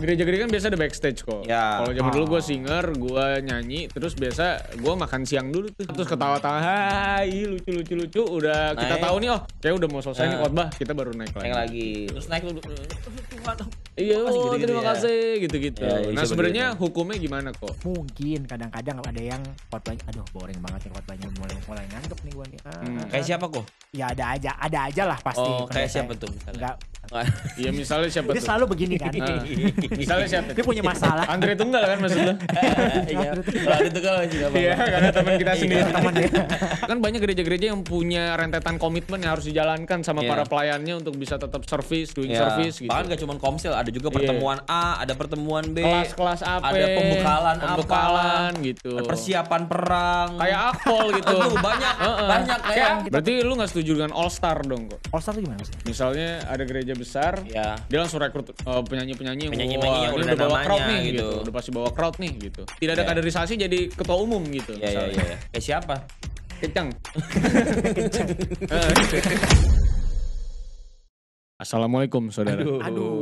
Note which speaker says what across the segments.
Speaker 1: gereja-gereja kan biasa ada backstage kok. Ya. Kalau zaman oh. dulu gue singer, gue nyanyi, terus biasa gue makan siang dulu tuh. Terus ketawa-tawa, hai lucu lucu lucu. Udah naik. kita tahu nih, oh kayak udah mau selesai ya. nih khotbah, kita baru naik lagi. Naik lagi. Terus naik lu.
Speaker 2: Iya, oh, gitu -gitu terima ya. kasih gitu-gitu. Ya, ya, nah iya, sebenarnya iya. hukumnya gimana kok? Mungkin kadang-kadang ada yang khotbahnya, aduh boring banget ya khotbahnya mulai mulai ngantuk nih gue nih. Ah, hmm. Ah, kayak ah. siapa kok? Ya ada aja, ada aja lah pasti. Oh, kayak siapa tuh misalnya? Enggak, Iya misalnya siapa Dia selalu begini kan. Ah.
Speaker 1: misalnya siapa? Dia punya masalah. Andre Tunggal kan maksudnya?
Speaker 2: Iya. Andre
Speaker 1: Tunggal masih apa Iya, karena teman kita iya, sendiri. kan banyak gereja-gereja yang punya rentetan komitmen yang harus dijalankan sama iya. para pelayannya untuk bisa tetap service, doing iya. service gitu. Bahkan gak cuma komsel, ada juga pertemuan A, ada pertemuan B, kelas-kelas apa, gitu. ada pembekalan, pembekalan apa, gitu. Persiapan perang. Kayak akpol gitu. Aduh, banyak, banyak kayak. Gitu. Berarti lu gak setuju dengan All Star dong kok? All Star gimana sih? Misalnya ada gereja aja besar, ya. dia langsung rekrut uh, penyanyi-penyanyi penyanyi yang wah, udah, udah bawa crowd nih gitu. gitu. Udah pasti bawa crowd nih gitu. Tidak ada ya. kaderisasi jadi ketua umum gitu. Iya iya iya, iya.
Speaker 2: Kayak siapa? Kencang.
Speaker 1: Assalamualaikum saudara. Aduh, Aduh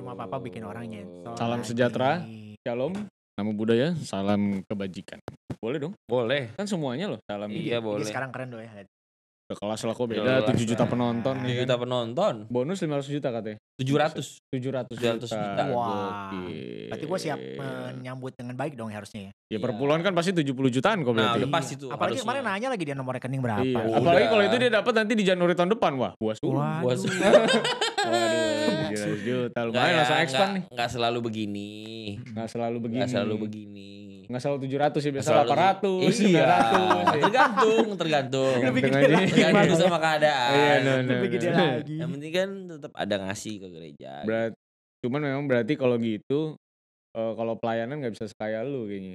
Speaker 2: rumah papa bikin orang Salam sejahtera, shalom,
Speaker 1: nama budaya, salam kebajikan. Boleh dong? Boleh. Kan semuanya loh, salam. Iya, gitu. boleh. Ini sekarang keren doang ya. Ke kelas lah kok beda Ya, 7 juta penonton. Nah, 7 juta kan? penonton. Bonus 500 juta katanya. 700. 700, juta. 700 juta. juta. Wah. Wow.
Speaker 2: Berarti gue siap menyambut dengan baik dong harusnya ya. Ya per bulan iya. kan pasti 70 jutaan kok nah, berarti. Nah, pasti itu. Apalagi harusnya. kemarin nanya lagi dia nomor rekening berapa. Iya. Apalagi kalau itu
Speaker 1: dia dapat nanti di Januari tahun depan. Wah, gua suruh. Waduh. Gua suruh. 300 iya, juta lumayan ya, langsung expand nih. Enggak selalu begini. Enggak selalu begini. Enggak selalu begini. Enggak selalu 700 ya biasa 800, iya. 900. Iya. Tergantung, tergantung. Lebih gede lagi. Tergantung sama keadaan. Iya, no, no, Lebih gede lagi. Yang penting kan tetap ada ngasih ke gereja. Berat, cuman memang berarti kalau gitu uh, kalau pelayanan gak bisa sekaya lu kayaknya.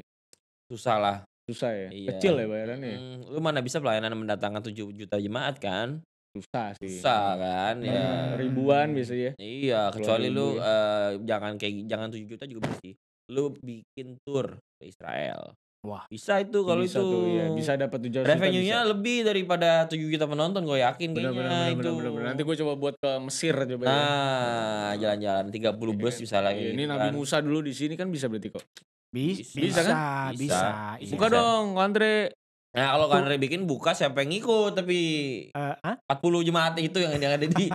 Speaker 1: Susah lah susah ya iya. kecil ya bayarannya hmm, lu mana bisa pelayanan mendatangkan 7 juta jemaat kan susah sih susah kan ya, hmm. ya. ribuan biasanya iya kecuali lu uh, jangan kayak jangan tujuh juta juga bisa sih lu bikin tour ke Israel Wah, bisa itu kalau itu. Tuh, ya. Bisa dapat tujuh juta. Revenue-nya bisa. lebih daripada 7 juta penonton, gue yakin bener, kayaknya bener, bener, itu. Bener, bener, bener. Nanti gue coba buat ke Mesir coba. Ya. Nah, jalan-jalan ya. 30 ya, bus bisa lagi. Iya. Ini gitu Nabi kan. Musa dulu di sini kan bisa berarti kok. Bisa, bisa, bisa kan? Bisa. bisa. Buka bisa. dong, Andre. Nah kalau kan bikin buka siapa yang ngikut tapi uh, huh? 40 jemaat itu yang yang ada di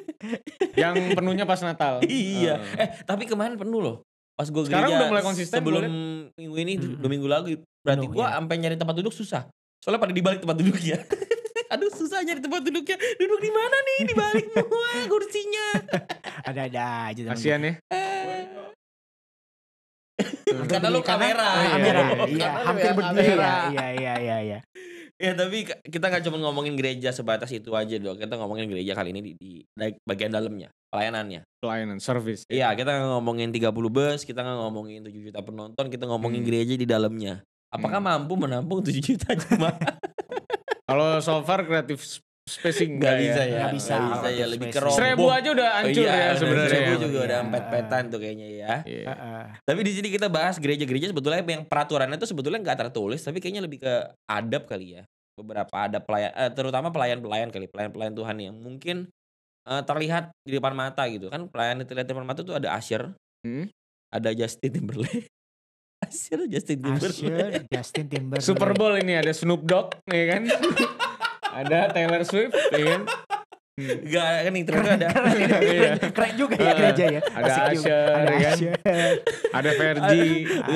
Speaker 1: yang penuhnya pas Natal. iya. Uh. Eh tapi kemarin penuh loh. Pas gue Sekarang udah mulai konsisten sebelum boleh. minggu ini hmm. dua minggu lagi berarti no, gue yeah. sampai nyari tempat duduk susah. Soalnya pada dibalik tempat duduk ya. Aduh susah nyari tempat duduknya. Duduk di mana nih? dibalik balik semua
Speaker 2: kursinya. Ada-ada aja. Kasihan ya. Eh. Karena lu kamera. Kamera. Iya, iya, iya, iya hampir berdiri. Iya, iya, iya, iya.
Speaker 1: Ya tapi kita nggak cuma ngomongin gereja sebatas itu aja dong. Kita ngomongin gereja kali ini di, di bagian dalamnya, pelayanannya. Pelayanan, service. Iya, ya, kita nggak ngomongin 30 bus, kita nggak ngomongin 7 juta penonton, kita ngomongin hmm. gereja di dalamnya. Apakah hmm. mampu menampung 7 juta cuma Kalau so far kreatif spacing nggak bisa ya, ya. nggak bisa, gak ya, bisa ya lebih kerobok. seribu aja udah oh, hancur oh, iya, ya sebenarnya seribu ya. juga udah empat iya. petan tuh kayaknya ya yeah. Iya. uh-uh. tapi di sini kita bahas gereja-gereja sebetulnya yang peraturannya itu sebetulnya nggak tertulis tapi kayaknya lebih ke adab kali ya beberapa ada pelayan eh, terutama pelayan-pelayan kali pelayan-pelayan Tuhan yang mungkin eh, terlihat di depan mata gitu kan pelayan yang terlihat di depan mata tuh ada Asher hmm? ada Justin Timberlake Asher
Speaker 2: Justin Timberlake Asher Justin Timberlake Super
Speaker 1: Bowl ini ada Snoop Dogg ya kan ada Taylor Swift ya kan Gak kan yang terakhir ada keren, iya. juga ya gereja ya ada Asher ada ya kan?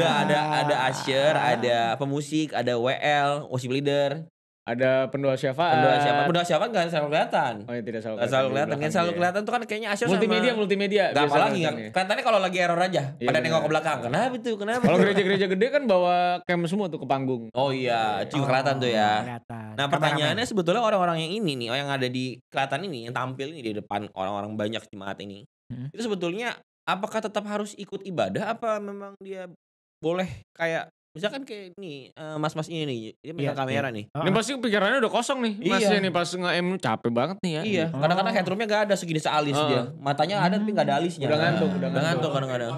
Speaker 1: ada ada Asher ah. ada pemusik ada WL worship leader ada pendua syafaat. pendua syafaat. pendua syafaat enggak selalu kelihatan. Oh, ya tidak selalu. kelihatan selalu kelihatan. Yang selalu iya. kelihatan tuh kan kayaknya asyik multimedia sama... multimedia. Enggak apa lagi kan. Kelihatannya kalau lagi error aja, iya, pada nengok ke belakang. Kenapa itu? Kenapa? Kalau gereja-gereja gede kan bawa cam semua tuh ke panggung. Oh iya, cium oh, kelihatan tuh ya. Kelihatan. Nah, pertanyaannya sebetulnya orang-orang yang ini nih, yang ada di kelihatan ini, yang tampil ini di depan orang-orang banyak jemaat ini. Hmm. Itu sebetulnya apakah tetap harus ikut ibadah apa memang dia boleh kayak misalkan kayak nih eh, uh, mas-mas ini nih dia punya iya. kamera nih. Ini pasti pikirannya udah kosong nih. Iya. Masnya nih pas nge-M capek banget nih ya. Iya, oh. kadang-kadang oh. headroomnya gak ada segini sealis oh. dia. Matanya ada tapi gak ada alisnya. Udah ngantuk, udah, udah ngantuk kadang-kadang.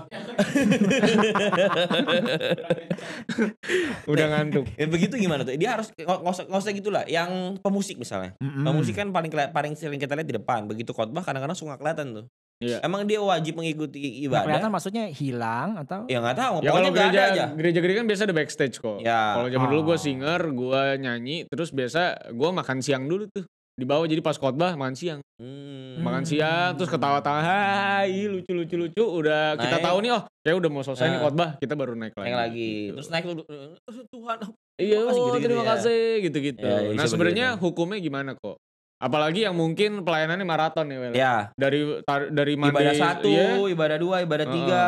Speaker 1: udah ngantuk. ya begitu gimana tuh? Dia harus ngosok ngosok gitulah yang pemusik misalnya. Mm -hmm. Pemusik kan paling paling sering kita lihat di depan. Begitu khotbah kadang-kadang suka kelihatan tuh. Iya. Emang dia wajib mengikuti ibadah? kelihatan
Speaker 2: maksudnya hilang atau? Ya nggak tahu. Ya, kalau gereja, ada aja.
Speaker 1: Gereja-gereja kan biasa ada backstage kok. Ya. Kalau zaman oh. dulu gue singer, gue nyanyi, terus biasa gue makan siang dulu tuh di bawah. jadi pas khotbah makan siang hmm. makan siang terus ketawa-tawa hai lucu lucu lucu udah naik. kita tahu nih oh ya udah mau selesai nih eh. khotbah kita baru naik lagi naik lagi gitu. terus naik eh, Tuhan oh, iya oh, terima kasih gitu gitu ya, ya, nah iya, sebenarnya hukumnya gimana kok Apalagi yang mungkin pelayanannya maraton ya, Wel. Ya. Dari tar, dari mandi, ibadah satu, iya. ibadah dua, ibadah uh, tiga.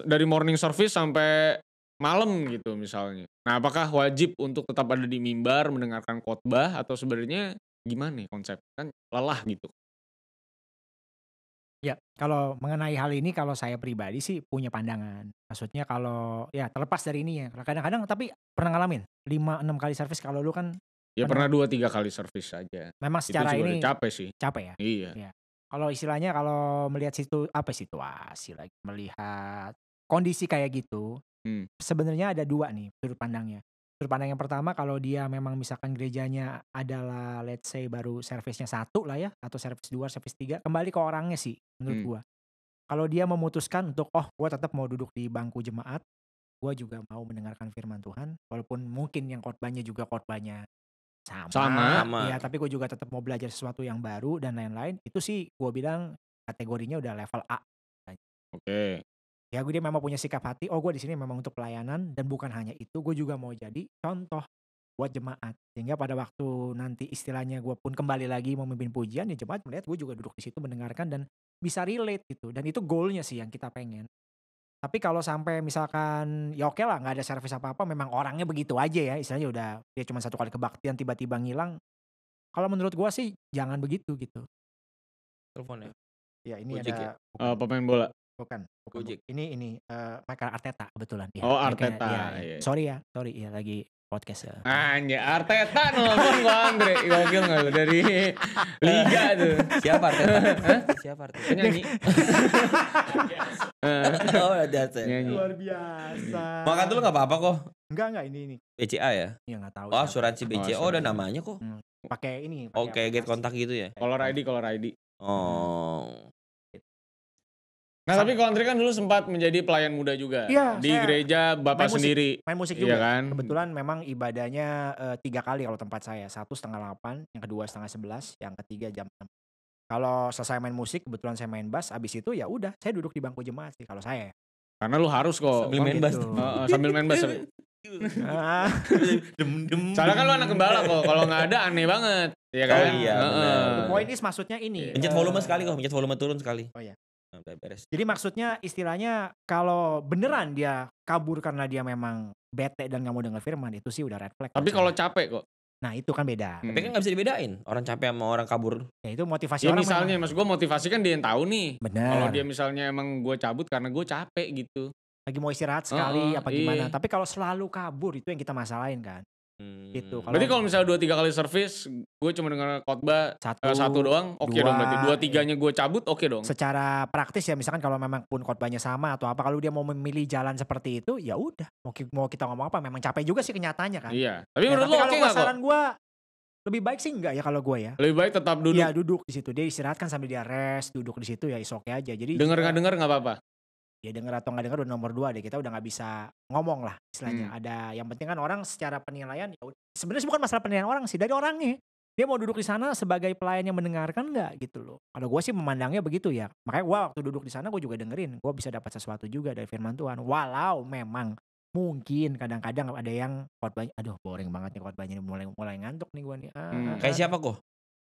Speaker 1: Dari morning service sampai malam gitu misalnya. Nah, apakah wajib untuk tetap ada di mimbar mendengarkan khotbah atau sebenarnya gimana nih konsep kan lelah gitu?
Speaker 2: Ya, kalau mengenai hal ini kalau saya pribadi sih punya pandangan. Maksudnya kalau ya terlepas dari ini ya. Kadang-kadang tapi pernah ngalamin 5 6 kali service kalau lu kan Ya pernah,
Speaker 1: dua tiga kali servis aja. Memang secara ini capek sih. Capek ya. Iya. iya.
Speaker 2: Kalau istilahnya kalau melihat situ apa situasi lagi melihat kondisi kayak gitu, hmm. sebenarnya ada dua nih sudut pandangnya. Sudut pandang yang pertama kalau dia memang misalkan gerejanya adalah let's say baru servisnya satu lah ya atau servis dua, servis tiga, kembali ke orangnya sih menurut hmm. gua. Kalau dia memutuskan untuk oh gua tetap mau duduk di bangku jemaat, gua juga mau mendengarkan firman Tuhan walaupun mungkin yang khotbahnya juga khotbahnya sama. Sama. ya tapi gue juga tetap mau belajar sesuatu yang baru dan lain-lain. Itu sih gue bilang kategorinya udah level A. Nah, Oke. Okay. Ya gue dia memang punya sikap hati. Oh gue di sini memang untuk pelayanan dan bukan hanya itu. Gue juga mau jadi contoh buat jemaat. Sehingga pada waktu nanti istilahnya gue pun kembali lagi mau memimpin pujian ya jemaat melihat gue juga duduk di situ mendengarkan dan bisa relate gitu. Dan itu goalnya sih yang kita pengen. Tapi kalau sampai misalkan ya oke lah nggak ada servis apa-apa memang orangnya begitu aja ya istilahnya udah dia ya cuma satu kali kebaktian tiba-tiba ngilang. Kalau menurut gua sih jangan begitu gitu. Telepon ya. Ya ini Ujik ada ya?
Speaker 1: uh, pemain bola.
Speaker 2: Bukan. bukan Ujik. Ini ini uh, Michael Arteta kebetulan. Ya, oh Arteta. Ya, ya. Sorry ya, sorry ya lagi podcast ya.
Speaker 1: Anja Arteta nelfon gua Andre. Gokil enggak lu dari liga tuh. Siapa Arteta? Hah?
Speaker 2: Siapa Arteta? Penyanyi.
Speaker 1: oh, ada Luar
Speaker 2: biasa. Makan
Speaker 1: dulu enggak apa-apa kok.
Speaker 2: Enggak enggak ini ini.
Speaker 1: BCA ya? Iya enggak tahu. Oh, asuransi BCA oh, oh, ada namanya kok. Hmm.
Speaker 2: Pakai ini. Oke,
Speaker 1: oh, get kontak gitu ya. Color ID, color ID. Oh. Nah tapi kalau Andre kan dulu sempat menjadi pelayan muda juga ya, di iya. gereja bapak main musik, sendiri. Main musik iya juga. Iya kan? Kebetulan
Speaker 2: memang ibadahnya uh, tiga kali kalau tempat saya satu setengah delapan, yang kedua setengah sebelas, yang ketiga jam enam. Kalau selesai main musik kebetulan saya main bass, abis itu ya udah saya duduk di bangku jemaat sih kalau saya.
Speaker 1: Karena lu harus kok sambil main gitu. bass. Uh, sambil main bass. Ah. dem dem. kan lu anak gembala kok. Kalau nggak ada aneh banget. Ya kan? Oh iya. Uh, uh. Poin
Speaker 2: ini maksudnya ini. Pencet volume eh. sekali
Speaker 1: kok, pencet volume turun sekali. Oh iya. Nah, beres.
Speaker 2: Jadi maksudnya istilahnya kalau beneran dia kabur karena dia memang bete dan nggak mau dengar firman itu sih udah red flag. Tapi kalau capek kok. Nah itu kan beda. Hmm. Tapi kan nggak
Speaker 1: bisa dibedain orang capek sama orang kabur. Ya itu motivasi ya, orang. misalnya mas gue motivasi kan dia yang tahu nih. Benar. Kalau dia misalnya emang gue cabut karena gue capek gitu. Lagi mau istirahat sekali oh, apa gimana. Iya.
Speaker 2: Tapi kalau selalu kabur itu yang kita masalahin kan. Hmm.
Speaker 1: Gitu. Kalo berarti kalau misalnya dua tiga kali servis, gue cuma dengar khotbah eh, satu, uh, satu doang, oke okay dong. Berarti dua tiganya gue cabut, oke okay dong.
Speaker 2: Secara praktis ya, misalkan kalau memang pun khotbahnya sama atau apa, kalau dia mau memilih jalan seperti itu, ya udah. Mau mau kita ngomong apa, memang capek juga sih kenyataannya kan. Iya.
Speaker 1: Tapi ya, menurut lo oke okay nggak Saran
Speaker 2: gue lebih baik sih enggak ya kalau gue ya. Lebih baik tetap duduk. Iya duduk di situ. Dia istirahat kan sambil dia rest, duduk di situ ya isok okay aja. Jadi dengar nggak dengar nggak apa-apa ya denger atau nggak denger udah nomor dua deh kita udah nggak bisa ngomong lah istilahnya hmm. ada yang penting kan orang secara penilaian ya sebenarnya bukan masalah penilaian orang sih dari orangnya dia mau duduk di sana sebagai pelayan yang mendengarkan nggak gitu loh kalau gue sih memandangnya begitu ya makanya gue waktu duduk di sana gue juga dengerin gue bisa dapat sesuatu juga dari firman Tuhan walau memang mungkin kadang-kadang ada yang kuat banyak aduh boring banget nih nih mulai mulai ngantuk nih gue nih ah, hmm. Ah, kayak siapa kok ah.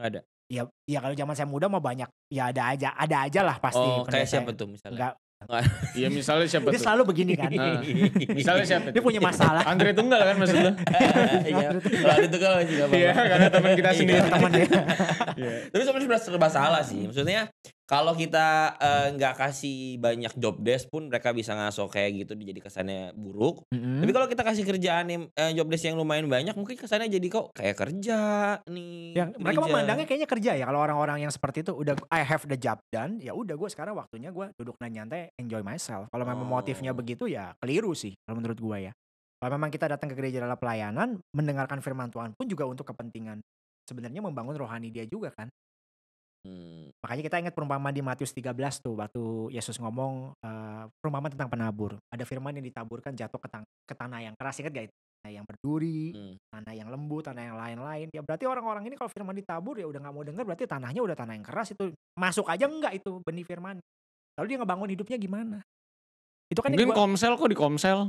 Speaker 2: ada ya ya kalau zaman saya muda mah banyak ya ada aja ada aja lah pasti oh kayak saya. siapa tuh misalnya Enggak, Iya misalnya siapa Dia selalu begini kan. Ah.
Speaker 1: misalnya siapa? Dia punya masalah. Andre Tunggal kan maksud lu?
Speaker 2: Iya. Andre Tunggal juga iya, apa-apa. Iya, karena teman kita iya, sendiri. Teman dia.
Speaker 1: Iya. Tapi sebenarnya serba salah sih. Maksudnya kalau kita eh, nggak uh, kasih banyak job desk pun mereka bisa ngaso kayak gitu jadi kesannya buruk. Mm-hmm. Tapi kalau kita kasih kerjaan yang uh, job desk yang lumayan banyak mungkin kesannya jadi kok kayak kerja nih. Yang kerja. mereka memandangnya
Speaker 2: kayaknya kerja ya kalau orang-orang yang seperti itu udah I have the job done ya udah gue sekarang waktunya gue duduk dan nyantai enjoy myself. Kalau memang oh. motifnya begitu ya keliru sih kalau menurut gue ya. Kalau memang kita datang ke gereja dalam pelayanan mendengarkan firman Tuhan pun juga untuk kepentingan sebenarnya membangun rohani dia juga kan Hmm. Makanya kita ingat perumpamaan di Matius 13 tuh waktu Yesus ngomong uh, perumpamaan tentang penabur. Ada firman yang ditaburkan jatuh ke, ke tanah yang keras ingat gak itu? Tanah yang berduri, hmm. tanah yang lembut, tanah yang lain-lain. Ya berarti orang-orang ini kalau firman ditabur ya udah nggak mau dengar berarti tanahnya udah tanah yang keras itu masuk aja enggak itu benih firman. Lalu dia ngebangun hidupnya gimana? Itu kan Mungkin gua... komsel kok di komsel.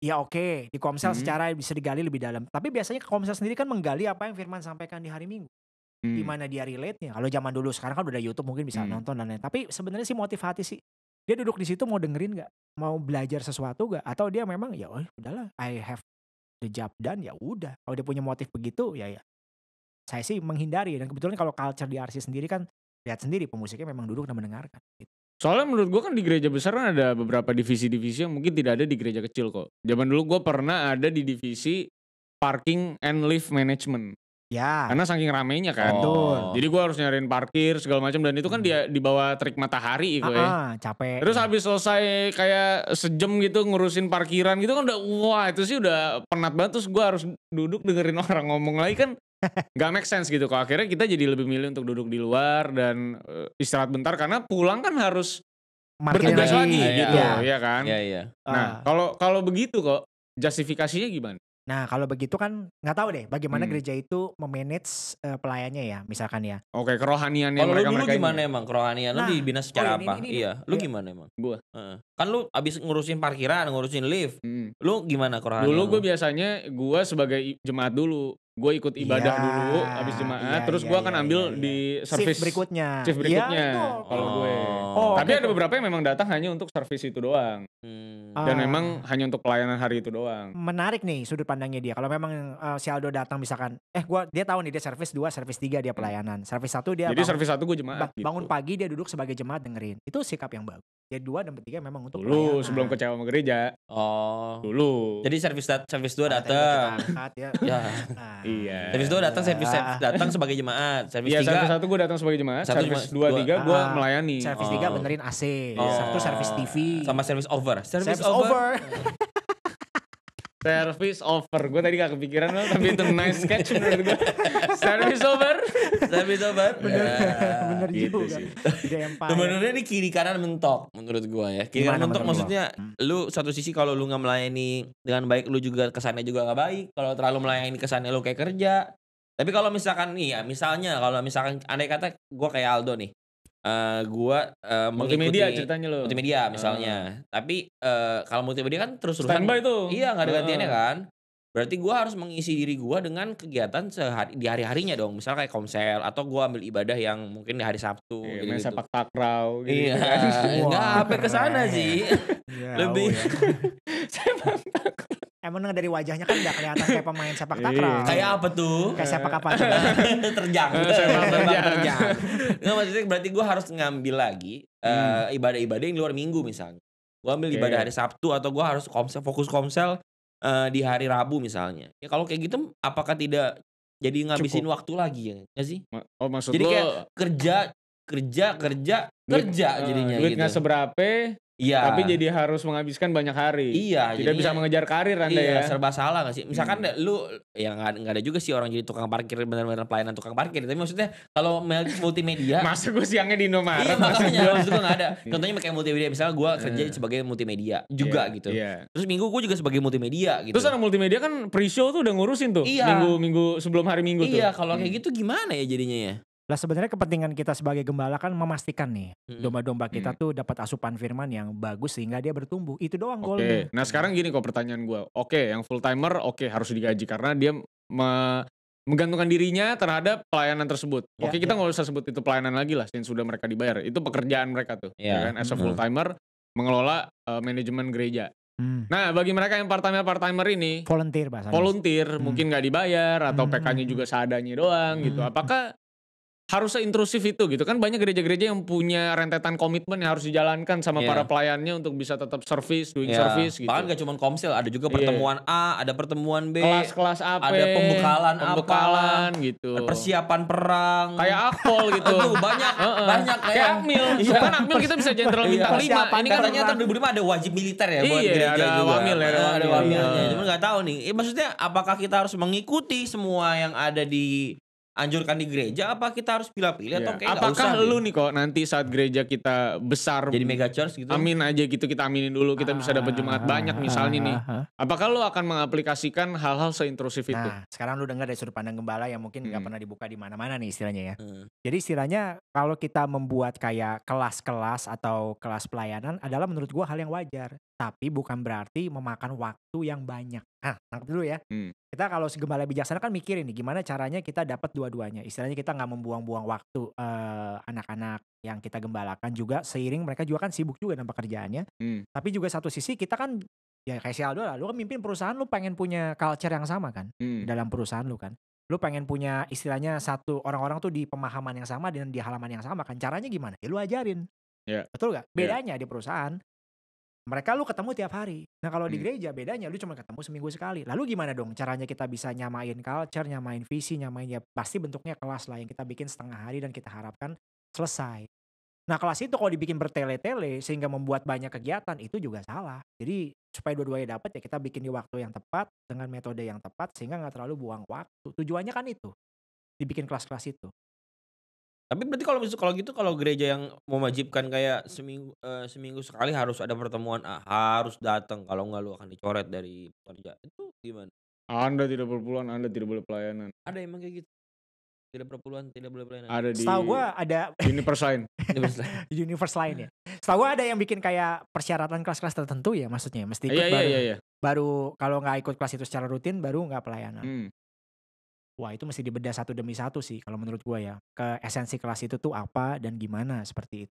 Speaker 2: Ya oke, okay. di Komsel hmm. secara bisa digali lebih dalam. Tapi biasanya Komsel sendiri kan menggali apa yang Firman sampaikan di hari Minggu hmm. di mana dia relate-nya. Kalau zaman dulu sekarang kan udah ada YouTube mungkin bisa hmm. nonton dan lain. Tapi sebenarnya sih motivasi sih. Dia duduk di situ mau dengerin nggak? Mau belajar sesuatu nggak? Atau dia memang ya oh, udahlah I have the job done ya udah. Kalau dia punya motif begitu ya ya. Saya sih menghindari dan kebetulan kalau culture di RC sendiri kan lihat sendiri pemusiknya memang duduk dan mendengarkan.
Speaker 1: Gitu. Soalnya menurut gue kan di gereja besar kan ada beberapa divisi-divisi yang mungkin tidak ada di gereja kecil kok. Zaman dulu gue pernah ada di divisi parking and lift management. Ya. Karena saking ramenya kan. Betul. Jadi gue harus nyariin parkir segala macam dan itu kan dia hmm. di bawah terik matahari gue. ya. Ah, ah,
Speaker 2: capek. Terus
Speaker 1: habis selesai kayak sejam gitu ngurusin parkiran gitu kan udah wah itu sih udah penat banget terus gue harus duduk dengerin orang ngomong lagi kan nggak make sense gitu. Kalau akhirnya kita jadi lebih milih untuk duduk di luar dan eh, istirahat bentar karena pulang kan harus bertugas lagi, lagi iya, gitu, ya, ya kan? Iya, iya. Nah, ah. kalau kalau begitu kok justifikasinya gimana?
Speaker 2: Nah, kalau begitu kan nggak tahu deh bagaimana hmm. gereja itu memanage uh, pelayannya ya, misalkan ya.
Speaker 1: Oke, kerohaniannya Kalau mereka, lu gimana ini. Ya. emang kerohanian? Nah, lu dibina secara oh, ini, apa? Ini, ini, iya, lu iya. gimana emang? Gua. Uh, kan lu abis ngurusin parkiran, ngurusin lift. Hmm. Lu gimana kerohanian? Dulu gue biasanya gue sebagai jemaat dulu gue ikut iya, ibadah ya, dulu habis jemaat ya, terus ya, gue akan iya, ambil iya, di service shift berikutnya shift berikutnya kalau oh. gue oh, tapi okay. ada beberapa yang memang datang hanya untuk service itu doang
Speaker 2: hmm. dan uh, memang
Speaker 1: hanya untuk pelayanan hari itu doang
Speaker 2: menarik nih sudut pandangnya dia kalau memang uh, si Aldo datang misalkan eh gue dia tahu nih dia service 2 service 3 dia hmm. pelayanan service 1 dia jadi bangun, service 1 gue jemaat bangun gitu. pagi dia duduk sebagai jemaat dengerin itu sikap yang bagus Dia dua dan tiga memang untuk dulu pelayanan.
Speaker 1: sebelum kecewa sama gereja oh dulu jadi service service dua ah, datang ya, ya. Nah, Iya. Servis dua datang, servis ah. datang sebagai jemaat. Servis iya, tiga. satu gue datang sebagai jemaat. Satu, servis dua, tiga gue ah. melayani. Service tiga oh. benerin AC. Iya. Satu service TV. Sama service over. Servis over. Service over. Gue tadi gak kepikiran loh, tapi itu nice sketch menurut gue. Service over. Service over. Ya, bener, ya, bener gitu juga. Sebenarnya ini kiri kanan mentok menurut gue ya. Kiri kanan mentok maksudnya gua? Hmm. lu satu sisi kalau lu nggak melayani dengan baik lu juga kesannya juga gak baik. Kalau terlalu melayani kesannya lu kayak kerja. Tapi kalau misalkan nih ya, misalnya kalau misalkan andai kata gue kayak Aldo nih, Eh, gua uh, multimedia ceritanya lo multimedia misalnya uh. tapi uh, kalau multimedia kan terus terusan standby tuh iya nggak ada uh. gantiannya kan berarti gua harus mengisi diri gua dengan kegiatan sehari di hari harinya dong misal kayak komsel atau gua ambil ibadah yang mungkin di hari
Speaker 2: Sabtu iya, gitu, -gitu. sepak takraw gitu iya kan. nggak apa ke sana sih lebih ya. emang dari wajahnya kan gak kelihatan kayak pemain sepak iya. takraw. Kayak apa tuh? Kayak sepak apa? tuh? Eh, eh, terjang. terjang.
Speaker 1: Nggak maksudnya berarti gue harus ngambil lagi hmm. eh, ibadah-ibadah yang luar minggu misalnya. Gue ambil iya, ibadah iya. hari Sabtu atau gue harus komsel fokus komsel di hari Rabu misalnya. Ya kalau kayak gitu apakah tidak jadi ngabisin Cukup. waktu lagi ya nggak sih? Oh maksud jadi lo... kayak kerja kerja kerja duit, kerja jadinya duit gitu. nggak seberapa Iya. Tapi jadi harus menghabiskan banyak hari. Iya. Tidak jadi, bisa mengejar karir Anda iya, ya. serba salah gak sih? Misalkan hmm. lu yang nggak ada juga sih orang jadi tukang parkir benar-benar pelayanan tukang parkir. Tapi maksudnya kalau multimedia. masuk gue siangnya di Indomaret. Iya makanya. Maksud gue gak ada. Contohnya kayak multimedia. Misalnya gue hmm. kerja sebagai multimedia juga yeah, gitu. Yeah. Terus minggu gue juga sebagai multimedia gitu. Terus orang multimedia kan pre-show tuh udah ngurusin tuh. Iya. Minggu-minggu sebelum hari
Speaker 2: minggu iya, tuh. Iya kalau hmm. kayak gitu
Speaker 1: gimana ya jadinya ya?
Speaker 2: Lah sebenarnya kepentingan kita sebagai gembala kan memastikan nih domba-domba kita hmm. tuh dapat asupan firman yang bagus sehingga dia bertumbuh. Itu doang okay. goalnya.
Speaker 1: Nah sekarang gini kok pertanyaan gue. Oke okay, yang full timer oke okay, harus digaji karena dia me menggantungkan dirinya terhadap pelayanan tersebut. Ya, Oke kita ya. nggak usah sebut itu pelayanan lagi lah, since sudah mereka dibayar. Itu pekerjaan mereka tuh, ya, ya kan? As a full timer mengelola uh, manajemen gereja.
Speaker 2: Hmm. Nah, bagi
Speaker 1: mereka yang part timer part timer ini
Speaker 2: volunteer bahasa
Speaker 1: Volunteer hmm. mungkin nggak dibayar atau hmm. PK-nya hmm, hmm. juga seadanya doang gitu. hmm. gitu. Apakah harus intrusif itu gitu kan banyak gereja-gereja yang punya rentetan komitmen yang harus dijalankan sama yeah. para pelayannya untuk bisa tetap service doing yeah. service gitu. Bahkan gak cuma komsel, ada juga iya. pertemuan yeah. A, ada pertemuan B, kelas-kelas apa, ada pembekalan, pembekalan apa, gitu. Persiapan perang. Kayak akpol gitu. Aduh, banyak banyak kayak, Akmil. Iya. Kan Akmil kita bisa jenderal iya. bintang 5. Ini kan katanya tahun 2005 ada wajib militer ya iya, buat gereja ada juga. Wamil, ya, ada, ada wamilnya. Cuma gak tahu nih. Eh, maksudnya apakah kita harus mengikuti semua yang ada di anjurkan di gereja apa kita harus pilih-pilih yeah. atau iya. kayak apakah usah, lu nih kok nanti saat gereja kita besar jadi mega church gitu amin aja gitu kita aminin dulu kita ah, bisa dapat jemaat ah, banyak misalnya ah, nih ah, ah, ah. apakah lu akan mengaplikasikan hal-hal seintrusif nah, itu
Speaker 2: sekarang lu dengar dari sudut pandang gembala yang mungkin nggak hmm. pernah dibuka di mana-mana nih istilahnya ya hmm. jadi istilahnya kalau kita membuat kayak kelas-kelas atau kelas pelayanan adalah menurut gua hal yang wajar tapi bukan berarti memakan waktu waktu yang banyak. Ah, tangkap dulu ya. Hmm. Kita kalau segembala bijaksana kan mikirin nih gimana caranya kita dapat dua-duanya. Istilahnya kita nggak membuang-buang waktu eh, anak-anak uh, yang kita gembalakan juga seiring mereka juga kan sibuk juga dengan pekerjaannya. Hmm. Tapi juga satu sisi kita kan ya kayak si Aldo lah, lu kan mimpin perusahaan lu pengen punya culture yang sama kan hmm. dalam perusahaan lu kan. Lu pengen punya istilahnya satu orang-orang tuh di pemahaman yang sama dan di halaman yang sama kan. Caranya gimana? Ya lu ajarin. Yeah. Betul gak? Ya. Bedanya yeah. di perusahaan mereka lu ketemu tiap hari. Nah kalau di hmm. gereja bedanya lu cuma ketemu seminggu sekali. Lalu gimana dong caranya kita bisa nyamain culture, nyamain visi, nyamain ya pasti bentuknya kelas lah yang kita bikin setengah hari dan kita harapkan selesai. Nah kelas itu kalau dibikin bertele-tele sehingga membuat banyak kegiatan itu juga salah. Jadi supaya dua-duanya dapat ya kita bikin di waktu yang tepat dengan metode yang tepat sehingga nggak terlalu buang waktu. Tujuannya kan itu dibikin kelas-kelas itu.
Speaker 1: Tapi berarti kalau kalau gitu kalau gereja yang mewajibkan kayak seminggu uh, seminggu sekali harus ada pertemuan ah, harus datang kalau nggak lu akan dicoret dari pekerja itu gimana? Anda tidak berpuluhan, Anda tidak boleh pelayanan.
Speaker 2: Ada emang kayak gitu? Tidak berpuluhan, tidak boleh pelayanan. Ada di. Setahu gua ada. Universe lain. universe lain ya. Setahu gua ada yang bikin kayak persyaratan kelas-kelas tertentu ya maksudnya, mesti ikut iya, iya, baru. Iya, iya. Baru kalau nggak ikut kelas itu secara rutin, baru nggak pelayanan. Hmm. Wah itu mesti dibedah satu demi satu sih kalau menurut gue ya. Ke esensi kelas itu tuh apa dan gimana seperti itu.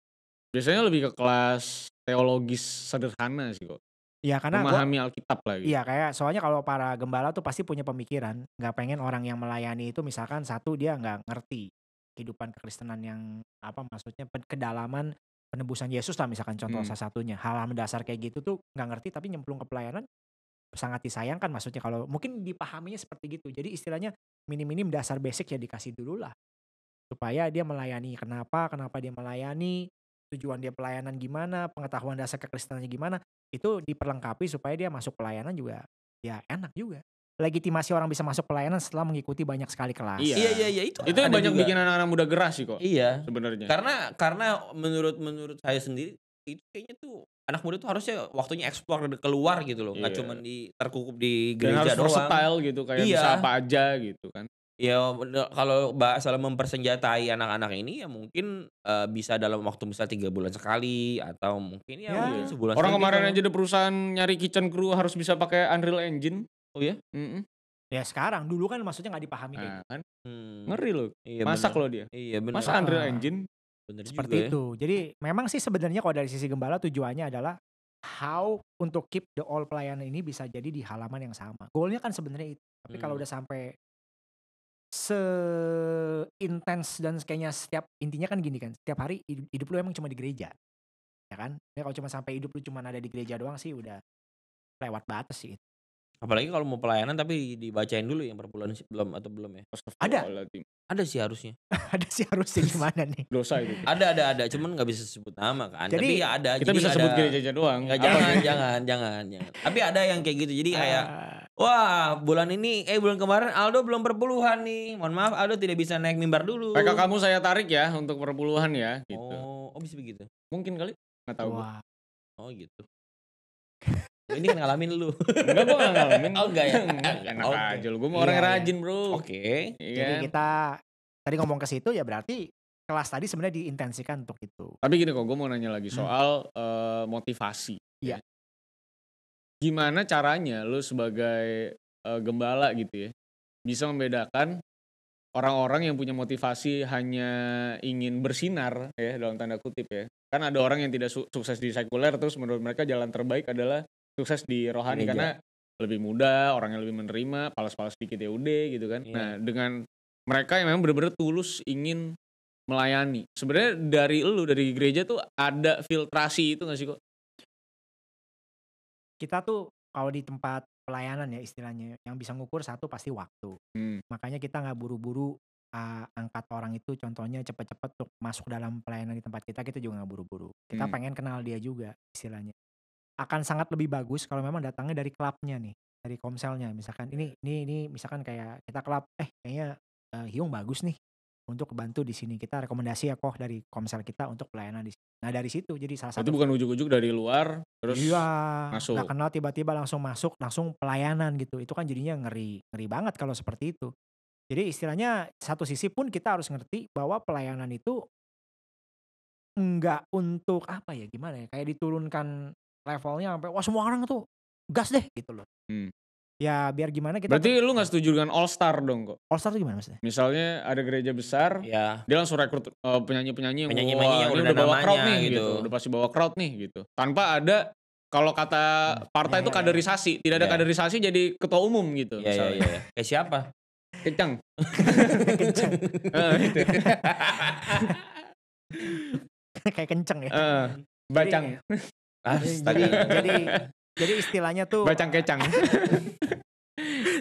Speaker 1: Biasanya lebih ke kelas teologis sederhana sih kok. Ya karena memahami gua, Alkitab lah gitu. Iya
Speaker 2: kayak soalnya kalau para gembala tuh pasti punya pemikiran, nggak pengen orang yang melayani itu misalkan satu dia nggak ngerti kehidupan kekristenan yang apa maksudnya kedalaman penebusan Yesus lah misalkan contoh hmm. salah satunya. Hal, hal mendasar kayak gitu tuh nggak ngerti tapi nyemplung ke pelayanan sangat disayangkan maksudnya kalau mungkin dipahaminya seperti gitu. Jadi istilahnya minim-minim dasar basic ya dikasih dulu lah. Supaya dia melayani kenapa, kenapa dia melayani, tujuan dia pelayanan gimana, pengetahuan dasar kekristenannya gimana, itu diperlengkapi supaya dia masuk pelayanan juga ya enak juga legitimasi orang bisa masuk pelayanan setelah mengikuti banyak sekali kelas. Iya, iya, iya, iya itu. Nah, itu yang banyak juga. bikin anak-anak muda gerah sih kok. Iya.
Speaker 1: Sebenarnya. Karena karena menurut menurut saya sendiri itu kayaknya tuh anak muda tuh harusnya waktunya eksplor keluar gitu loh, nggak yeah. cuma di terkukup di gereja Dan harus doang. versatile gitu kayak iya. bisa apa aja gitu kan. Ya kalau mbak bahasa mempersenjatai anak-anak ini ya mungkin uh, bisa dalam waktu misal tiga bulan sekali atau mungkin ya, ya. mungkin sebulan. Orang kemarin gitu. aja di perusahaan nyari kitchen crew harus bisa pakai Unreal Engine. Oh ya? Mm -mm. Ya sekarang, dulu kan
Speaker 2: maksudnya nggak dipahami nah, gitu. kan. Hmm. Ngeri loh. Iya, Masak bener. loh dia. Iya benar. masak Unreal Engine Bener Seperti juga ya. itu. Jadi memang sih sebenarnya kalau dari sisi gembala tujuannya adalah how untuk keep the all pelayanan ini bisa jadi di halaman yang sama. Goalnya kan sebenarnya itu. Tapi hmm. kalau udah sampai seintens dan kayaknya setiap intinya kan gini kan, setiap hari hidup, lu emang cuma di gereja. Ya kan? Ya kalau cuma sampai hidup lu cuma ada di gereja doang sih udah lewat batas sih itu.
Speaker 1: Apalagi kalau mau pelayanan tapi dibacain dulu yang perpuluhan belum atau belum ya? Ada. Ada sih harusnya.
Speaker 2: ada sih harusnya gimana nih? Dosa itu.
Speaker 1: Ada ada ada, cuman nggak bisa sebut nama kan. Jadi, tapi ya ada. Kita jadi bisa ada, sebut gereja doang. Gak, jangan, jangan jangan jangan. Tapi ada yang kayak gitu. Jadi kayak ah. Wah, bulan ini, eh bulan kemarin Aldo belum perpuluhan nih. Mohon maaf, Aldo tidak bisa naik mimbar dulu. PK kamu saya tarik ya untuk perpuluhan ya. Gitu. Oh, oh bisa begitu. Mungkin kali, nggak tahu. Wah. Oh gitu ini kan ngalamin lu. enggak, gue gak ngalamin. Oh enggak ya? Enak okay. aja lu, gue mau iya, orang iya. rajin bro. Oke. Iya. Jadi kan? kita
Speaker 2: tadi ngomong ke situ ya berarti kelas tadi sebenarnya diintensikan untuk itu.
Speaker 1: Tapi gini kok, gue mau nanya lagi hmm. soal eh, motivasi. Iya. Gimana caranya lu sebagai eh, gembala gitu ya, bisa membedakan orang-orang yang punya motivasi hanya ingin bersinar ya dalam tanda kutip ya kan ada orang yang tidak su sukses di sekuler terus menurut mereka jalan terbaik adalah sukses di rohani karena lebih muda, orangnya lebih menerima, palas-palas dikit ya udah gitu kan. Yeah. Nah, dengan mereka yang memang benar-benar tulus ingin melayani. Sebenarnya dari lu dari gereja tuh ada filtrasi itu gak sih kok?
Speaker 2: Kita tuh kalau di tempat pelayanan ya istilahnya, yang bisa ngukur satu pasti waktu. Hmm. Makanya kita nggak buru-buru uh, angkat orang itu, contohnya cepet-cepet untuk masuk dalam pelayanan di tempat kita, kita juga nggak buru-buru. Kita hmm. pengen kenal dia juga istilahnya akan sangat lebih bagus kalau memang datangnya dari klubnya nih dari komselnya misalkan ini ini ini misalkan kayak kita klub eh kayaknya uh, Hyung bagus nih untuk bantu di sini kita rekomendasi ya kok dari komsel kita untuk pelayanan di sini. Nah dari situ jadi salah satu. Itu bukan
Speaker 1: ujuk-ujuk dari luar terus iya, masuk. Nah
Speaker 2: kenal tiba-tiba langsung masuk langsung pelayanan gitu itu kan jadinya ngeri ngeri banget kalau seperti itu. Jadi istilahnya satu sisi pun kita harus ngerti bahwa pelayanan itu enggak untuk apa ya gimana ya kayak diturunkan levelnya sampai wah semua orang tuh gas deh gitu loh. Hmm. Ya biar gimana kita Berarti
Speaker 1: lu gak setuju dengan All Star dong kok? All Star tuh gimana maksudnya? Misalnya ada gereja besar, ya. dia langsung rekrut eh, penyanyi-penyanyi uh, penyanyi -penyanyi yang, penyanyi wah, yang udah, udah bawa crowd nih gitu. gitu. Udah pasti bawa crowd nih gitu. Tanpa ada kalau kata hmm. partai ya, itu ya, itu ya. kaderisasi, tidak ada ya, ya. kaderisasi jadi ketua umum gitu. Iya iya iya. Kayak siapa? Kencang. kencang. Eh, gitu.
Speaker 2: Kayak kencang ya. Uh, bacang. Ah, jadi, jadi jadi istilahnya tuh bacang kecang.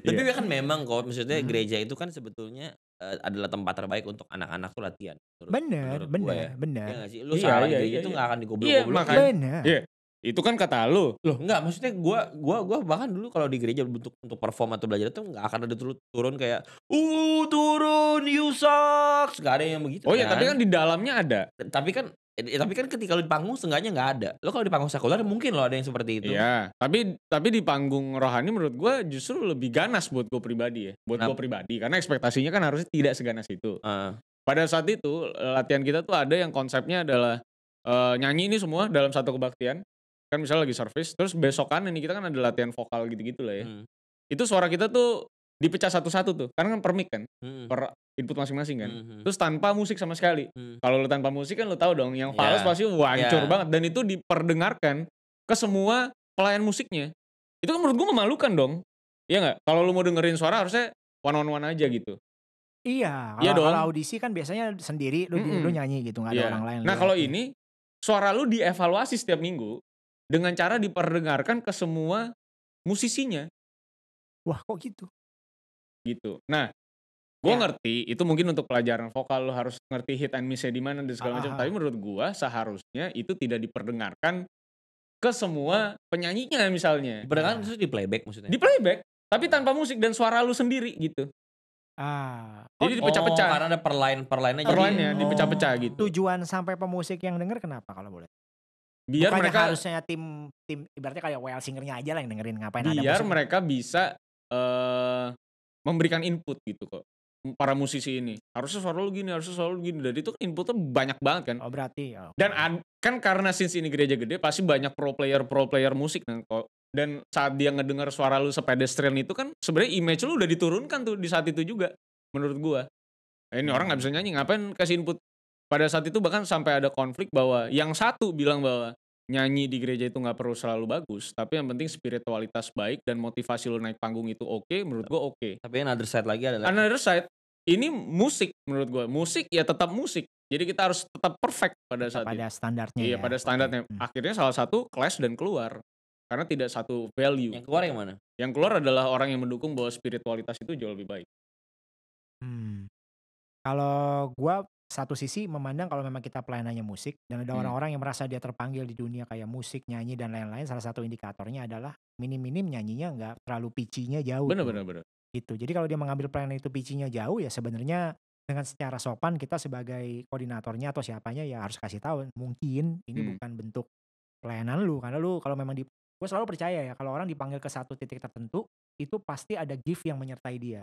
Speaker 1: Tapi yeah. kan memang kok maksudnya hmm. gereja itu kan sebetulnya uh, adalah tempat terbaik untuk anak-anak tuh latihan.
Speaker 2: benar bener, benar bener, iya bener. Lu iya, salah iya, gereja iya, itu iya. akan digoblok-goblok. Iya, makanya. Bener. Iya.
Speaker 1: Itu kan kata lu. Loh, enggak maksudnya gua gua gua bahkan dulu kalau di gereja untuk untuk perform atau belajar itu nggak akan ada turun, turun kayak uh turun you sucks. Gak ada yang begitu. Oh iya, kan? ya tapi kan di dalamnya ada. Tapi kan Ya, tapi kan ketika lu di panggung seenggaknya nggak ada. Lo kalau di panggung sekuler mungkin lo ada yang seperti itu. Iya. Tapi tapi di panggung rohani menurut gue justru lebih ganas buat gue pribadi ya. Buat gue pribadi karena ekspektasinya kan harusnya tidak seganas itu. Uh. Pada saat itu latihan kita tuh ada yang konsepnya adalah uh, nyanyi ini semua dalam satu kebaktian. Kan misalnya lagi service, terus besokan ini kita kan ada latihan vokal gitu-gitu lah ya. Hmm. Itu suara kita tuh dipecah satu-satu tuh karena kan per kan hmm. per input masing-masing kan hmm, hmm. terus tanpa musik sama sekali hmm. kalau lu tanpa musik kan lu tahu dong yang ya. fals yeah. pasti wancur ya. yeah. banget dan itu diperdengarkan ke semua pelayan musiknya itu kan menurut gue memalukan dong Iya nggak kalau lu mau dengerin suara harusnya one on one aja gitu
Speaker 2: Iya, iya kalau, iya dong. kalau audisi kan biasanya sendiri lu, mm -mm. lu nyanyi gitu, nggak ada iya. orang lain. Nah, iya, kalau
Speaker 1: ini suara lu dievaluasi setiap minggu dengan cara diperdengarkan ke semua musisinya. Wah, kok gitu? gitu. Nah, gue ya. ngerti itu mungkin untuk pelajaran vokal lo harus ngerti hit and missnya di mana dan segala macam. Ah, ah. Tapi menurut gue seharusnya itu tidak diperdengarkan ke semua penyanyinya misalnya. Diperdengarkan ya. di playback maksudnya? Di playback, tapi tanpa musik dan suara lu sendiri gitu.
Speaker 2: Ah.
Speaker 1: Jadi oh, dipecah-pecah. Oh, karena ada perline line per oh. dipecah-pecah gitu.
Speaker 2: Tujuan sampai pemusik yang denger kenapa kalau boleh?
Speaker 1: Biar mereka harusnya
Speaker 2: tim tim ibaratnya kayak well singernya aja lah yang dengerin ngapain biar ada mereka
Speaker 1: bisa uh, memberikan input gitu kok para musisi ini harusnya selalu gini harusnya selalu gini dan itu kan inputnya banyak banget kan
Speaker 2: oh berarti ya okay.
Speaker 1: dan kan karena since ini gereja gede pasti banyak pro player pro player musik kan kok dan saat dia ngedengar suara lu sepedestrian itu kan sebenarnya image lu udah diturunkan tuh di saat itu juga menurut gua eh, ini orang nggak hmm. bisa nyanyi ngapain kasih input pada saat itu bahkan sampai ada konflik bahwa yang satu bilang bahwa nyanyi di gereja itu nggak perlu selalu bagus, tapi yang penting spiritualitas baik dan motivasi lu naik panggung itu oke, okay, menurut gue oke. Okay. Tapi another side lagi adalah another side ini musik menurut gue Musik ya tetap musik. Jadi kita harus tetap perfect pada saat pada itu. standarnya. Iya, ya. pada standarnya. Okay. Hmm. Akhirnya salah satu clash dan keluar. Karena tidak satu value. Yang keluar yang mana? Yang keluar adalah orang yang mendukung bahwa spiritualitas itu jauh lebih baik.
Speaker 2: Hmm. Kalau gue satu sisi memandang kalau memang kita pelayanannya musik dan ada hmm. orang-orang hmm. yang merasa dia terpanggil di dunia kayak musik, nyanyi dan lain-lain. Salah satu indikatornya adalah minim-minim nyanyinya nggak terlalu picinya jauh. Benar, gitu. benar, benar. Gitu. Jadi kalau dia mengambil pelayanan itu picinya jauh ya sebenarnya dengan secara sopan kita sebagai koordinatornya atau siapanya ya harus kasih tahu mungkin ini hmm. bukan bentuk pelayanan lu karena lu kalau memang di gue selalu percaya ya kalau orang dipanggil ke satu titik tertentu itu pasti ada gift yang menyertai dia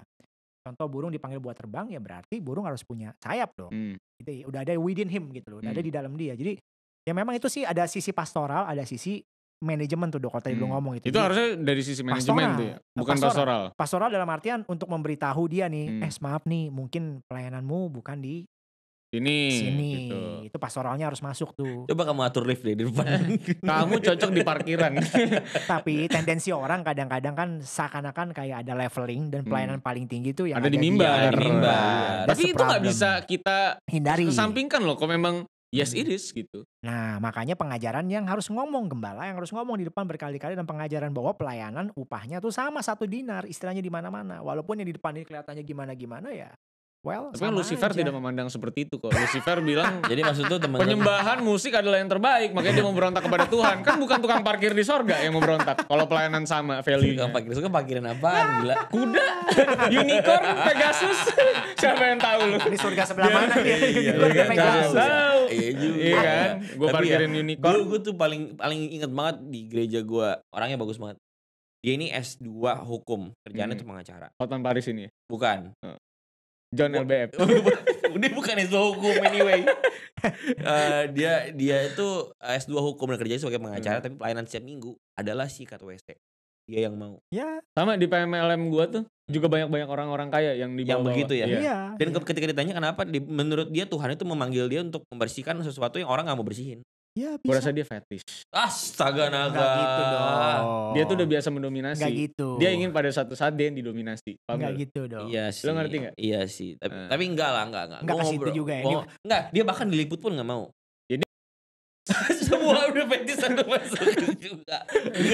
Speaker 2: Contoh burung dipanggil buat terbang ya berarti burung harus punya sayap dong. Hmm. Gitu, ya, udah ada within him gitu loh, udah hmm. ada di dalam dia. Jadi ya memang itu sih ada sisi pastoral, ada sisi manajemen tuh dok kalau tadi hmm. belum ngomong gitu. itu. Itu harusnya dari sisi manajemen tuh ya, bukan pastoral. pastoral. Pastoral dalam artian untuk memberitahu dia nih, hmm. eh maaf nih mungkin pelayananmu bukan di
Speaker 1: sini, sini. Gitu.
Speaker 2: itu pas orangnya harus masuk tuh
Speaker 1: coba kamu atur lift deh di depan
Speaker 2: eh. kamu cocok di parkiran tapi tendensi orang kadang-kadang kan seakan-akan kayak ada leveling dan hmm. pelayanan hmm. paling tinggi tuh yang ada, ada di mimbar, nah, di mimbar. tapi itu nggak bisa kita hindari sampingkan
Speaker 1: loh kok memang Yes hmm. it is gitu.
Speaker 2: Nah makanya pengajaran yang harus ngomong gembala yang harus ngomong di depan berkali-kali dan pengajaran bahwa pelayanan upahnya tuh sama satu dinar istilahnya di mana-mana. Walaupun yang di depan ini kelihatannya gimana-gimana ya Well, tapi Lucifer aja. tidak
Speaker 1: memandang seperti itu kok. Lucifer bilang, jadi maksud tuh teman penyembahan musik adalah yang terbaik, makanya dia memberontak kepada Tuhan. Kan bukan tukang parkir di sorga yang memberontak. Kalau pelayanan sama value. Tukang parkir itu kan parkiran apa? Ah, gila. Kuda, unicorn, Pegasus. Siapa yang tahu lu? Di surga sebelah mana dia? Iya, iya, iya, Pegasus. Tahu. Iya Iya kan? Gue ya, parkirin ya, unicorn. Gue tuh paling paling inget banget di gereja gue. Orangnya bagus banget dia ini S2 hukum kerjanya hmm. itu pengacara Hotman Paris ini ya? bukan oh. John LBF. Dia bukan S2 hukum anyway. uh, dia dia itu eh, S2 hukum dan kerjanya sebagai pengacara hmm. tapi pelayanan setiap minggu adalah sikat WC. Dia yang mau. Ya. Sama di PMLM gua tuh juga banyak-banyak orang-orang kaya yang di Yang begitu ya. Iya. Dan ketika ditanya kenapa di, menurut dia Tuhan itu memanggil dia untuk membersihkan sesuatu yang orang nggak mau bersihin. Ya, bisa. Gue rasa dia fetish. Astaga naga. Gak gitu dong. Dia tuh udah biasa mendominasi. Gak gitu. Dia ingin pada satu saat dia yang didominasi. Paham gak, lo? gitu dong. Iya sih. Lo ngerti gak? Iya sih. Tapi, uh. tapi enggak lah, enggak. Enggak, enggak ke situ juga ya. enggak, dia bahkan diliput pun gak mau. semua udah fetish satu masuk juga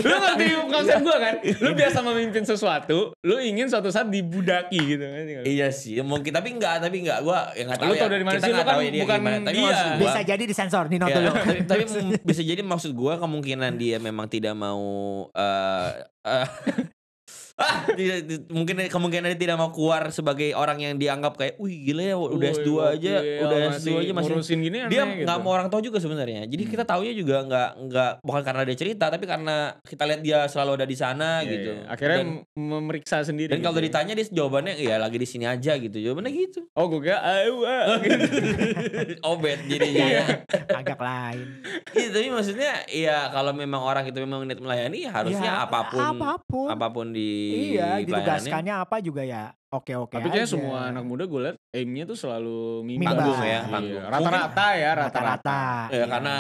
Speaker 1: lu ngerti iya. konsep gue kan iya. lu biasa memimpin sesuatu lu ingin suatu saat dibudaki gitu kan iya sih mungkin tapi enggak tapi enggak gue yang nggak tahu lu ya. tau dari mana sih lu kan ya dia bukan dia. bisa
Speaker 2: jadi disensor Nino ya, dulu
Speaker 1: tapi, tapi bisa jadi maksud gue kemungkinan dia memang tidak mau uh, uh, ah, mungkin kemungkinan dia tidak mau keluar sebagai orang yang dianggap kayak, "Wih, gila ya, udah S2 aja, iya, udah S2 aja masih gini aneh, Dia nggak gitu. mau orang tahu juga sebenarnya. Jadi hmm. kita taunya juga nggak nggak bukan karena dia cerita, tapi karena kita lihat dia selalu ada di sana yeah, gitu. Yeah. Akhirnya dan, memeriksa sendiri. Dan gitu. kalau ya. ditanya dia jawabannya ya lagi di sini aja gitu. Jawabannya gitu. Oh, gue gak gitu. Obet jadinya. ya. Agak lain. ya tapi maksudnya ya kalau memang orang itu memang niat melayani harusnya ya, apapun apapun apapun di iya ditugaskannya
Speaker 2: apa juga ya oke oke tapi kayaknya semua
Speaker 1: anak muda gue liat aimnya tuh selalu mimpi panggung ya, iya, ya rata-rata ya rata-rata
Speaker 2: ya, iya. karena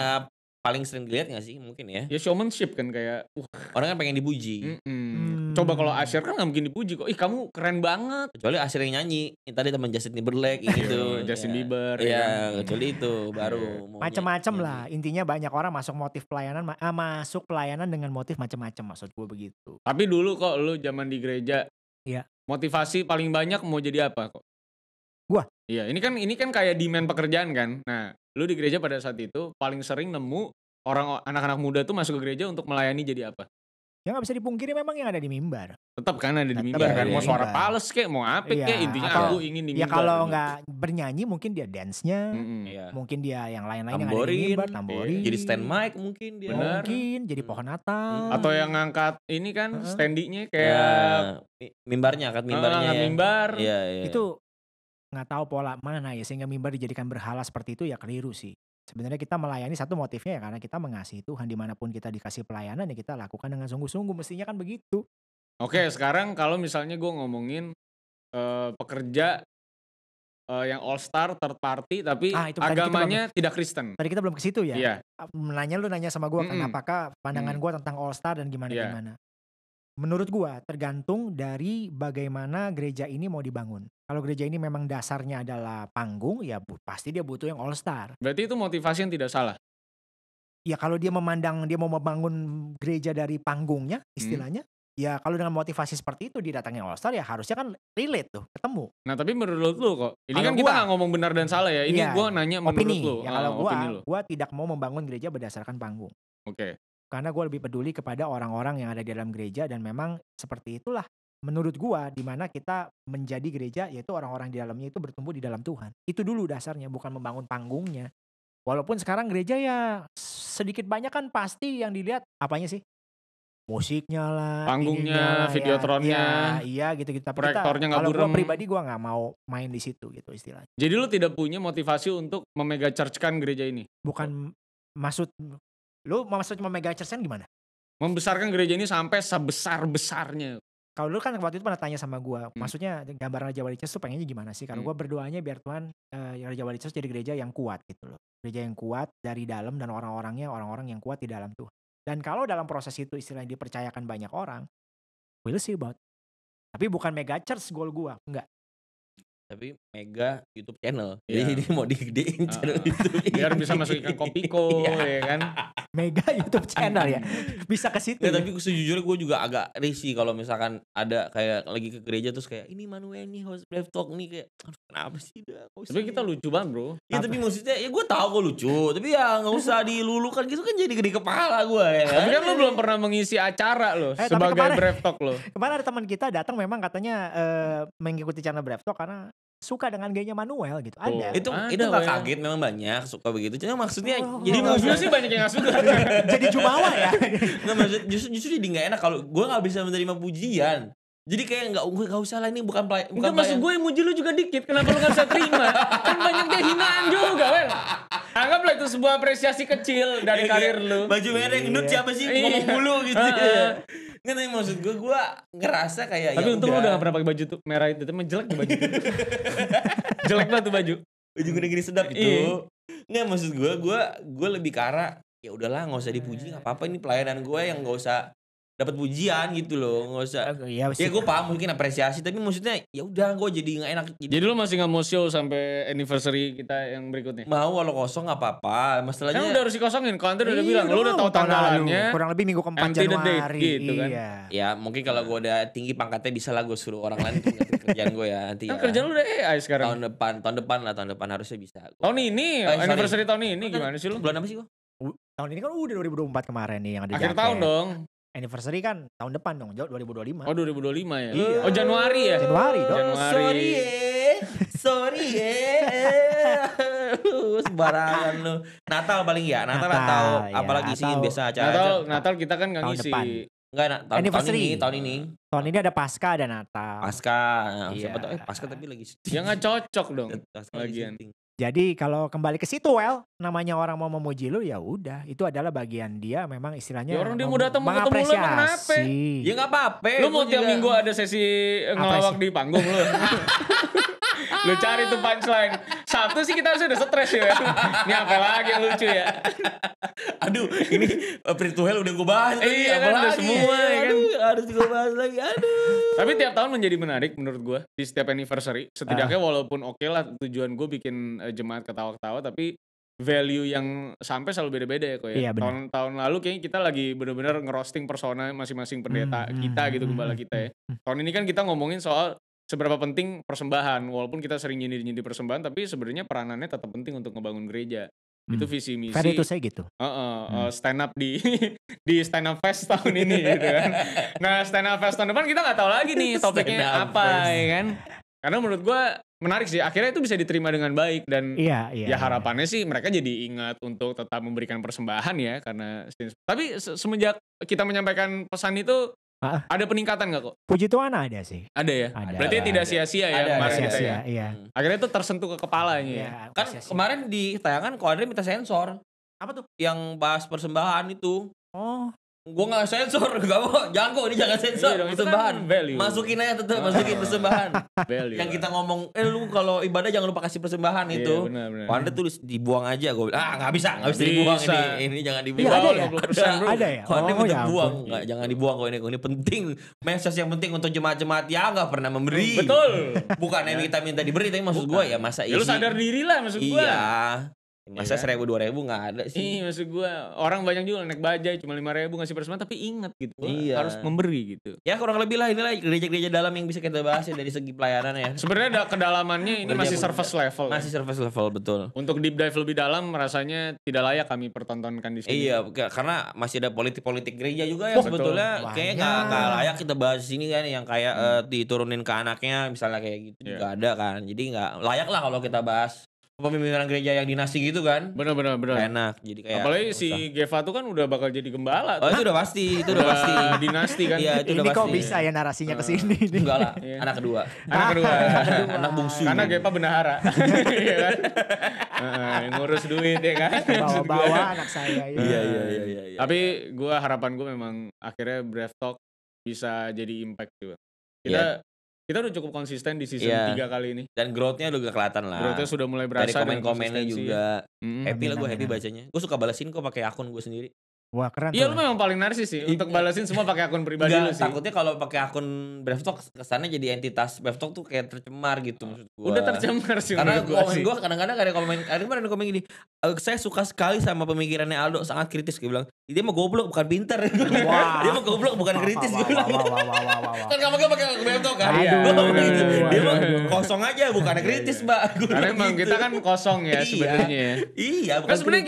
Speaker 2: paling
Speaker 1: sering dilihat gak sih mungkin ya ya showmanship kan kayak uh. orang kan pengen dipuji mm -mm. Coba kalau Asher kan gak mungkin dipuji kok. Ih kamu keren banget. Kecuali Asher yang nyanyi. Ini tadi teman Justin Timberlake iya, gitu. Justin iya. ya. Bieber. Iya, ya. kecuali itu baru. Iya.
Speaker 2: Macem-macem lah. Intinya banyak orang masuk motif pelayanan, ah, masuk pelayanan dengan motif macem-macem maksud gue begitu.
Speaker 1: Tapi dulu kok lu zaman di gereja. Iya. Motivasi paling banyak mau jadi apa kok? Gua. Iya, ini kan ini kan kayak demand pekerjaan kan. Nah, lu di gereja pada saat itu paling sering nemu orang anak-anak muda tuh masuk ke gereja untuk melayani jadi apa?
Speaker 2: Ya nggak bisa dipungkiri memang yang ada di mimbar.
Speaker 1: Tetap kan ada di Tetap mimbar kan. Mau suara pales kek, mau apik ya, kek, intinya atau, aku ingin di ya mimbar. Ya kalau gitu. nggak
Speaker 2: bernyanyi mungkin dia dance-nya, mm-hmm, iya. mungkin dia yang lain-lain yang ada di mimbar,
Speaker 1: iya. tamborin. Iya. Jadi stand mic mungkin dia. Bener. Mungkin jadi mm. pohon natal. Mm. Atau yang ngangkat ini kan huh? standing-nya ya, kayak Ya, mimbarnya, angkat mimbarnya. Uh, mimbar. Iya, ya. Itu
Speaker 2: nggak tahu pola mana ya sehingga mimbar dijadikan berhala seperti itu ya keliru sih. Sebenarnya kita melayani satu motifnya ya karena kita mengasihi Tuhan dimanapun kita dikasih pelayanan ya kita lakukan dengan sungguh-sungguh mestinya kan begitu.
Speaker 1: Oke sekarang kalau misalnya gue ngomongin uh, pekerja uh, yang all star third party tapi ah, itu, agamanya belum, tidak Kristen. Tadi
Speaker 2: kita belum ke situ ya. Iya. Menanya ah, lu nanya sama gue mm -mm. kan pandangan mm. gue tentang all star dan gimana yeah. gimana. Menurut gua tergantung dari bagaimana gereja ini mau dibangun. Kalau gereja ini memang dasarnya adalah panggung, ya pasti dia butuh yang all star.
Speaker 1: Berarti itu motivasi yang tidak salah.
Speaker 2: Ya kalau dia memandang dia mau membangun gereja dari panggungnya, hmm. istilahnya, hmm. Ya kalau dengan motivasi seperti itu didatangi All Star ya harusnya kan relate tuh, ketemu.
Speaker 1: Nah tapi menurut lu kok, ini kalau kan kita gak ngomong benar dan salah ya, ini iya, gue nanya menurut opini. lu. Ya ah, kalau oh, gue,
Speaker 2: gue tidak mau membangun gereja berdasarkan panggung. Oke. Okay. Karena gue lebih peduli kepada orang-orang yang ada di dalam gereja dan memang seperti itulah menurut gue dimana kita menjadi gereja yaitu orang-orang di dalamnya itu bertumbuh di dalam Tuhan. Itu dulu dasarnya bukan membangun panggungnya. Walaupun sekarang gereja ya sedikit banyak kan pasti yang dilihat apanya sih? Musiknya lah, panggungnya, ya, videotronnya, ya, iya gitu gitu. Tapi proyektornya nggak kalau gue pribadi gue nggak mau main di situ gitu istilahnya.
Speaker 1: Jadi lu tidak punya motivasi untuk memega kan gereja ini?
Speaker 2: Bukan maksud Lu maksud mega church gimana? Membesarkan gereja ini sampai sebesar-besarnya. Kalau lu kan waktu itu pernah tanya sama gua, hmm. maksudnya gambaran Raja Wali Church tuh pengennya gimana sih? Karena hmm. gue berdoanya biar Tuhan uh, Raja Wali Church jadi gereja yang kuat gitu loh. Gereja yang kuat dari dalam dan orang-orangnya orang-orang yang kuat di dalam tuh. Dan kalau dalam proses itu istilahnya dipercayakan banyak orang, we'll see about. Tapi bukan mega church goal gue, enggak
Speaker 1: tapi mega YouTube channel. Yeah. ini mau digedein channel uh, YouTube. Biar bisa masuk ikan kopiko iya. ya kan. Mega
Speaker 2: YouTube channel ya. Bisa ke situ. Ya, ya. tapi sejujurnya
Speaker 1: gue juga agak risih kalau misalkan ada kayak lagi ke gereja terus kayak ini Manuel nih host live talk nih kayak kenapa sih dah. Tapi kita lucu banget, Bro. Ya tapi maksudnya ya gue tahu gue lucu, tapi ya nggak usah dilulukan gitu kan jadi gede kepala gue ya. Tapi kan? kan lu belum pernah mengisi acara lo eh, sebagai kemarin, Talk lo.
Speaker 2: Kemarin ada teman kita datang memang katanya uh, mengikuti channel Brave Talk karena suka dengan gayanya Manuel gitu. Ada. itu ada, itu ya. kaget
Speaker 1: memang banyak suka begitu. Cuma maksudnya oh, jadi oh, maksudnya sih banyak yang gak suka. jadi jumawa ya. nggak maksud justru justru jadi nggak enak kalau gue nggak bisa menerima pujian. Jadi kayak nggak gue gak usah lah ini bukan play. Bukan Enggak, maksud gue yang muji lu juga dikit. Kenapa lu gak bisa terima? kan banyak dia hinaan juga, Wel. Anggaplah itu sebuah apresiasi kecil dari iya. karir lu. Baju merah yang nut siapa sih? Iya. Ngomong mulu gitu. Nggak nih maksud gue, gue ngerasa kayak Tapi ya untung udah. lu udah gak pernah pakai baju tuh, merah itu, tapi jelek tuh baju Jelek banget tuh baju Baju gede-gede sedap itu iya. Nggak maksud gue, gue, gue lebih ke arah Ya udahlah gak usah dipuji eh. gak apa-apa ini pelayanan gue yang gak usah dapat pujian gitu loh nggak usah iya ya, ya gue paham mungkin apresiasi tapi maksudnya ya udah gue jadi nggak enak gitu. jadi lo masih nggak mau show sampai anniversary kita yang berikutnya mau kalau kosong nggak apa-apa masalahnya kan udah harus dikosongin kan udah iya, bilang lo udah tahu tanggalnya kurang
Speaker 2: lebih minggu keempat Januari date, gitu kan iya.
Speaker 1: ya mungkin kalau gue udah tinggi pangkatnya bisa lah gue suruh orang lain untuk kerjaan gue ya nanti kan ya. kerjaan lu udah AI sekarang tahun depan tahun depan lah tahun depan harusnya bisa gua.
Speaker 2: tahun ini oh, anniversary tahun ini gimana sih lu bulan apa sih gue tahun ini kan udah 2024 kemarin nih yang ada akhir jaket. tahun dong anniversary kan tahun depan dong, 2025. Oh 2025 ya? Iya. Oh Januari ya? Januari dong. Januari. Sorry ya,
Speaker 1: sorry ya. Sembarangan lu. Natal paling ya, Natal, Natal, Natal. Ya, apalagi sih biasa acara. Natal, aja. Natal kita kan nggak ngisi. Depan. Enggak, nah, tahun, tahun ini, tahun ini.
Speaker 2: Tahun ini ada Pasca ada Natal.
Speaker 1: Pasca, ya, iya. siapa eh Pasca tapi lagi syuting. Ya gak cocok dong. Pasca lagi syuting.
Speaker 2: Jadi kalau kembali ke situ, well, namanya orang mau memuji lu ya udah, itu adalah bagian dia memang istilahnya. Ya orang dia mau datang mau ketemu lu kenapa?
Speaker 1: Ya nggak apa-apa. Lu mau tiap minggu ada sesi eh, ngelawak di panggung lu. lu cari tuh punchline. Satu sih kita sudah stres ya. Ini apa lagi yang lucu ya? Aduh, ini free eh, udah gue bahas. Eh, iya kan udah semua Iya, harus gue bahas lagi aduh tapi tiap tahun menjadi menarik menurut gue di setiap anniversary setidaknya uh. walaupun oke okay lah tujuan gue bikin uh, jemaat ketawa-ketawa tapi value yang sampai selalu beda-beda ya kok ya. Iya, tahun tahun lalu kayaknya kita lagi bener-bener ngerosting persona masing-masing pendeta hmm, hmm kita hmm, gitu hmm, gembala hmm, kita ya. Hmm. Tahun ini kan kita ngomongin soal seberapa penting persembahan walaupun kita sering nyindir-nyindir persembahan tapi sebenarnya peranannya tetap penting untuk ngebangun gereja. Hmm. Itu visi misi. Fair itu saya gitu. Uh, uh, hmm. Eh, stand up di di stand up fest tahun ini gitu kan. Nah, stand up fest tahun depan kita nggak tahu lagi nih topiknya apa ya kan. Karena menurut gua menarik sih. Akhirnya itu bisa diterima dengan baik dan iya, iya, ya iya. harapannya iya. sih mereka jadi ingat untuk tetap memberikan persembahan ya karena tapi semenjak kita menyampaikan pesan itu ada peningkatan gak kok?
Speaker 2: Puji Tuhan ada sih.
Speaker 1: Ada ya? Ada. Berarti ada. tidak sia-sia ya ada, kemarin sia -sia, ya? Iya. Hmm. Akhirnya itu tersentuh ke kepalanya ya. Iya, kan sia -sia. kemarin di tayangan kok ada minta sensor. Apa tuh? Yang bahas persembahan itu. Oh. Gue gak sensor, gak mau. Jangan kok, ini jangan sensor. Iya persembahan. Masukin aja tetep, masukin persembahan. value. Yang kita ngomong, eh lu kalau ibadah jangan lupa kasih persembahan iya, itu. Bener, bener. tulis dibuang aja, gue bilang, ah gak bisa, gak bisa, dibuang ini. Ini jangan dibuang. Iya, ada, ya? ada, ada ya? oh, ya, buang, gak, jangan dibuang kok ini. Ini penting, message yang penting untuk jemaat-jemaat yang gak pernah memberi. Betul. Bukan yang ya. kita minta diberi, tapi maksud gue ya masa isi. Ya, lu sadar diri lah maksud gue. Iya. Masa iya. seribu dua ribu nggak ada sih? Iya maksud gue orang banyak juga naik bajai cuma lima ribu ngasih persembahan tapi inget gitu. iya. Harus memberi gitu. Ya kurang lebih lah inilah gereja-gereja dalam yang bisa kita bahas ya dari segi pelayanan ya. Sebenernya Sebenarnya kedalamannya ini masih surface level. Ya. Masih ya. surface level betul. Untuk deep dive lebih dalam rasanya tidak layak kami pertontonkan di sini. Iya karena masih ada politik-politik gereja juga ya oh, sebetulnya kayaknya nggak layak kita bahas sini kan yang kayak hmm. uh, diturunin ke anaknya misalnya kayak gitu yeah. juga ada kan. Jadi nggak layak lah kalau kita bahas pemimpinan gereja yang dinasti gitu kan benar-benar, benar. enak jadi kayak apalagi si Geva tuh kan udah bakal jadi gembala oh, tuh. oh itu udah pasti itu udah pasti dinasti kan iya, itu ini udah kok bisa
Speaker 2: ya narasinya ke sini enggak lah iya. anak kedua anak kedua
Speaker 1: anak bungsu karena Geva benahara iya kan ngurus duit ya kan bawa-bawa anak saya iya iya iya iya, iya, iya. tapi gue harapan gue memang akhirnya Brave Talk bisa jadi impact juga kita yeah kita udah cukup konsisten di season yeah. 3 kali ini dan growthnya udah kelihatan lah growthnya sudah mulai berasa dari komen-komennya ya. juga mm, happy lah gue happy bacanya gue suka balesin kok pakai akun gue sendiri
Speaker 2: Wah keren. Iya lu memang
Speaker 1: paling narsis sih untuk iya. balasin semua pakai akun pribadi Nggak, lu sih. Takutnya kalau pakai akun Brevtalk kesannya jadi entitas Brevtalk tuh kayak tercemar gitu maksud gua. Udah tercemar sih. Karena gua komen gua kadang-kadang ada komen ada kemarin ada komen gini, eh, saya suka sekali sama pemikirannya Aldo sangat kritis dia bilang. Dia mau goblok bukan pinter. dia mau goblok bukan kritis dia bilang. Kan kamu gak pakai akun Brevtalk kan? Aduh, gitu. Dia mau kosong aja bukan iya, iya, kritis, Mbak. Karena emang gitu. kita kan kosong ya sebenarnya. Iya, bukan. Kan sebenarnya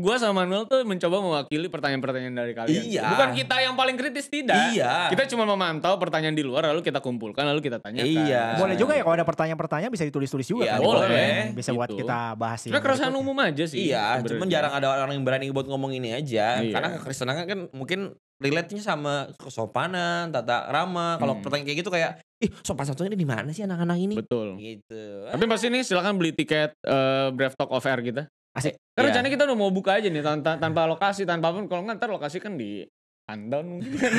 Speaker 1: gua sama Manuel tuh mencoba mewakili pertanyaan pertanyaan-pertanyaan dari kalian. Iya. Bukan kita yang paling kritis tidak. Iya. Kita cuma memantau pertanyaan di luar lalu kita kumpulkan lalu kita tanyakan. Iya. Boleh juga ya
Speaker 2: kalau ada pertanyaan-pertanyaan bisa ditulis-tulis juga. Iya, kan? boleh. boleh. Gitu. Bisa gitu. buat kita bahas. Cuma ya. keresahan
Speaker 1: umum aja sih. Iya. Cuman jarang ada orang yang berani buat ngomong ini aja. Iya. Karena kekristenan kan mungkin relate-nya sama kesopanan, tata rama. Kalau hmm. pertanyaan kayak gitu kayak ih sopan ini di mana sih anak-anak ini? Betul. Gitu. Tapi pasti ini silakan beli tiket uh, Brave Talk of Air kita. Asik. Karena iya. yeah. kita udah mau buka aja nih tanpa, tanpa lokasi, tanpa pun kalau nggak ntar lokasi kan di Countdown mungkin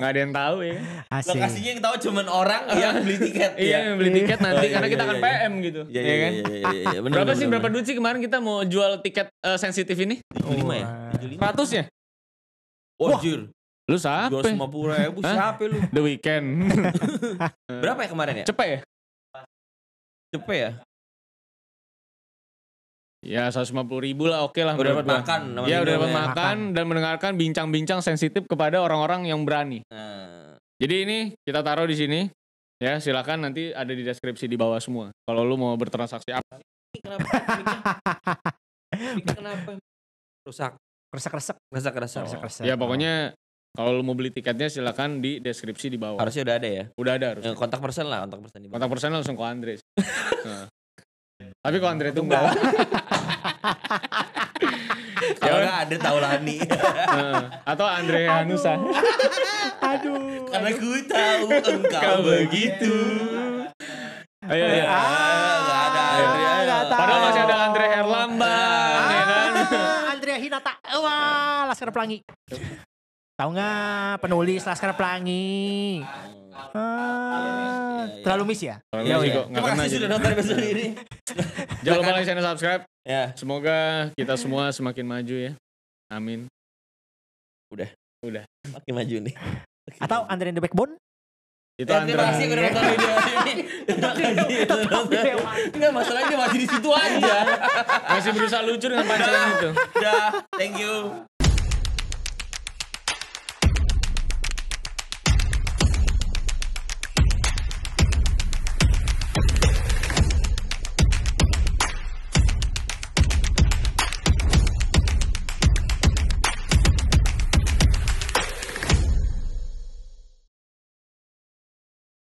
Speaker 1: nggak ada yang tahu ya. Asik. Lokasinya yang tahu cuman orang yang beli tiket. iya, yang beli tiket nanti oh, iya, karena iya, kita akan iya, iya. PM gitu. Iya, iya, kan? Iya, iya, iya, bener, berapa bener, sih bener. berapa duit sih kemarin kita mau jual tiket uh, eh, sensitif ini? lima ya. Seratus ya? Wajir. Lu siapa? Dua lima puluh ribu siapa lu? The Weekend. berapa ya kemarin ya? Cepet ya? Cepet ya? Ya 150 ribu lah oke okay lah. Udah dapat makan. Ya udah dapat ya. makan dan mendengarkan bincang-bincang sensitif kepada orang-orang yang berani. Nah. Jadi ini kita taruh di sini. Ya silakan nanti ada di deskripsi di bawah semua. Kalau lu mau bertransaksi apa? Kenapa? Kenapa? Rusak. Rusak kresek Rusak kresek Rusak Ya pokoknya kalau lu mau beli tiketnya silakan di deskripsi di bawah. Harusnya udah ada ya. Udah ada harusnya. Eh, kontak persen lah, kontak persen bawah. Kontak persen langsung ke Andres. nah. Tapi kalau Andre tunggal. Kalau nggak ada Taulani. Atau Andre Aduh. Hanusa. Aduh. Karena gue tahu engkau begitu. Oh, ayo, iya, iya. ayo. Ah, ada iya, Andre. Padahal masih ada
Speaker 2: Andre Herlambang, ya ah, kan? Andre kan? Hinata. Wah, Laskar Pelangi. Tahu nggak penulis Laskar Pelangi? Ah, terlalu miss ya? Iya, iya. Terima kasih sudah nonton episode ini.
Speaker 1: Jangan lupa like, share, subscribe. Ya. Semoga kita semua semakin maju ya. Amin. Udah. Udah. Makin maju nih. Atau
Speaker 2: under the Backbone? Itu ya, terima kasih udah nonton video ini.
Speaker 1: Enggak masalah dia masih di situ aja. masih berusaha lucu dengan pancaran itu. Ya, thank you.